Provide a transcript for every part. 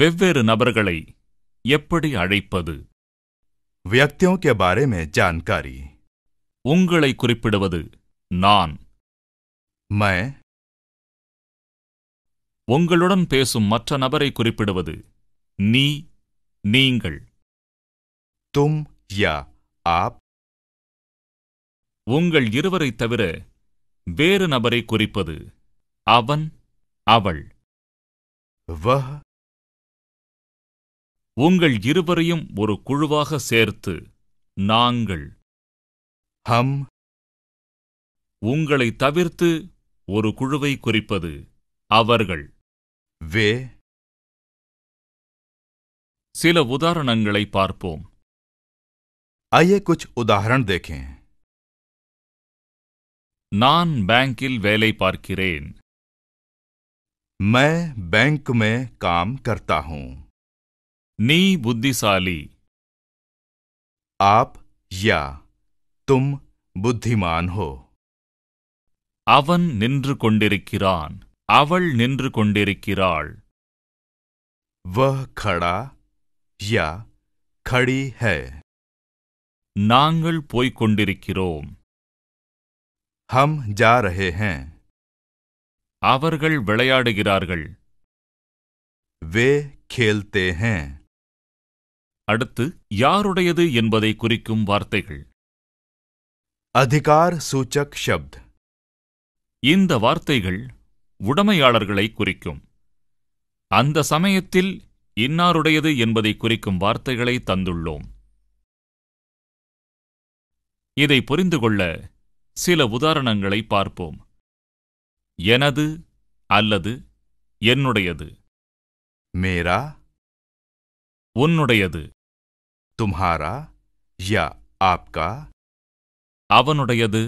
வெவ்வேறு நபர்களை எப்படி அழைப்பது வியக்தியோ பாரே மே ஜான்காரி உங்களை குறிப்பிடுவது நான் மே உங்களுடன் பேசும் மற்ற நபரை குறிப்பிடுவது நீ நீங்கள் தும் யா ஆப் உங்கள் இருவரை தவிர வேறு நபரை குறிப்பது அவன் அவள் வ உங்கள் இருவரையும் ஒரு குழுவாக சேர்த்து நாங்கள் ஹம் உங்களை தவிர்த்து ஒரு குழுவை குறிப்பது அவர்கள் வே சில உதாரணங்களை பார்ப்போம் ஐயே குச் உதாரண் தேக்கே நான் பேங்கில் வேலை பார்க்கிறேன் மே பேங்க் மே காம் கர்த்தா हूं नी बुद्धिशाली आप या तुम बुद्धिमान हो அவன் நின்று கொண்டிருக்கிறான் அவள் நின்று கொண்டிருக்கிறாள் वह खड़ा या खड़ी है நாங்கள் போய்க் கொண்டிருக்கிறோம் हम जा रहे हैं அவர்கள் விளையாடுகிறார்கள் वे खेलते हैं அடுத்து யாருடையது என்பதை குறிக்கும் வார்த்தைகள் அதிகார் சூச்சக் ஷப்த் இந்த வார்த்தைகள் உடமையாளர்களை குறிக்கும் அந்த சமயத்தில் இன்னாருடையது என்பதை குறிக்கும் வார்த்தைகளை தந்துள்ளோம் இதை புரிந்து கொள்ள சில உதாரணங்களை பார்ப்போம் எனது அல்லது என்னுடையது மேரா உன்னுடையது தும்ஹாரா யா ஆப்கா அவனுடையது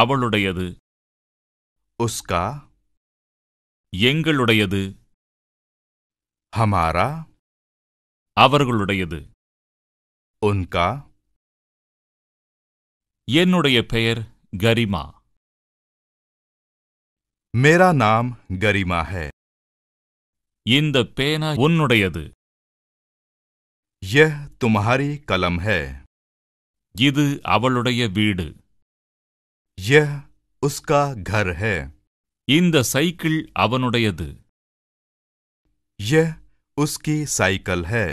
அவளுடையது உஸ்கா எங்களுடையது ஹமாரா அவர்களுடையது உன்கா என்னுடைய பெயர் கரிமா மேரா நாம் கரிமா ஹே இந்த பேனா உன்னுடையது तुम्हारी कलम है இது அவளுடைய வீடு ய உஸ்கா கர் है இந்த சைக்கிள் அவனுடையது ய उसकी சைக்கிள் है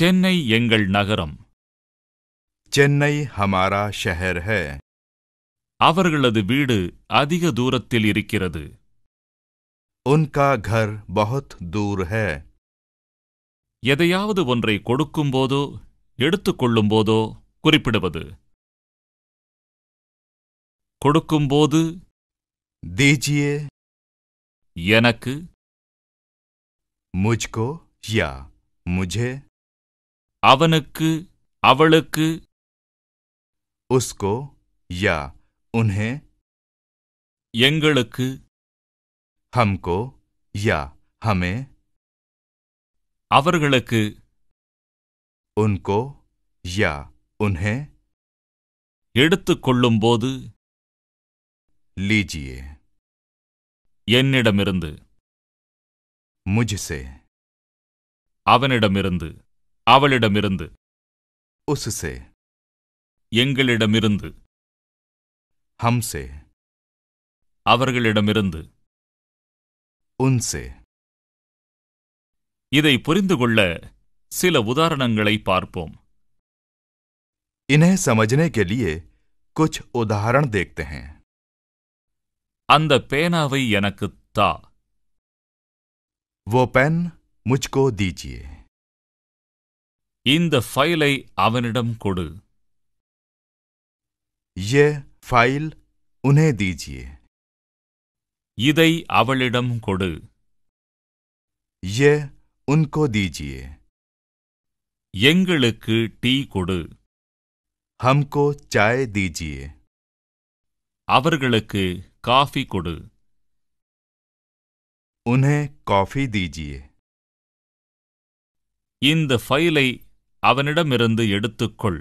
சென்னை எங்கள் நகரம் சென்னை ஹமாரா ஷஹர் ஹே அவர்களது வீடு அதிக தூரத்தில் இருக்கிறது உன்கா கர் பஹத் தூர் ஹே எதையாவது ஒன்றை கொடுக்கும்போதோ எடுத்துக்கொள்ளும்போதோ குறிப்பிடுவது கொடுக்கும்போது தேஜியே எனக்கு முஜ்கோ யா முஜே அவனுக்கு அவளுக்கு உஸ்கோ யா உன்ஹே எங்களுக்கு ஹம்கோ யா ஹமே அவர்களுக்கு உன்கோ யா உன்ஹே போது லீஜியே என்னிடமிருந்து முஜிசே அவனிடமிருந்து அவளிடமிருந்து உசுசே எங்களிடமிருந்து ஹம்சே அவர்களிடமிருந்து உன்சே இதை புரிந்து கொள்ள சில உதாரணங்களை பார்ப்போம் இனே சமஜ்னே கே குச் தேக்தே அந்த பேனாவை எனக்கு தா வோ பென் முஜ்கோ தீஜியே இந்த ஃபைலை அவனிடம் கொடு ஏ ஃபைல் உனே தீஜியே இதை அவளிடம் கொடு ஏ उनको दीजिए எங்களுக்கு டீ கொடு हमको चाय दीजिए அவர்களுக்கு காஃபி கொடு उन्हें कॉफी दीजिए இந்த ஃபைலை அவனிடமிருந்து எடுத்துக்கொள்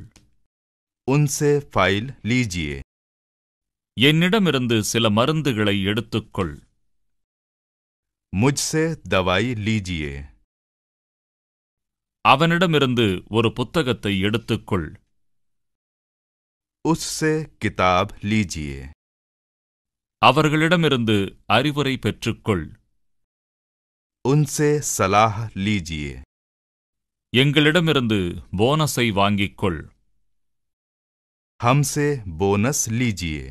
उनसे फाइल लीजिए என்னிடமிருந்து சில மருந்துகளை எடுத்துக்கொள் मुझसे दवाई लीजिए அவனிடமிருந்து ஒரு புத்தகத்தை எடுத்துக்கொள் உஸ்ஸே கிதாப் லீஜியே அவர்களிடமிருந்து அறிவுரை பெற்றுக்கொள் உன்சே சலாஹ் லீஜியே எங்களிடமிருந்து போனஸை வாங்கிக்கொள் ஹம்சே போனஸ் லீஜியே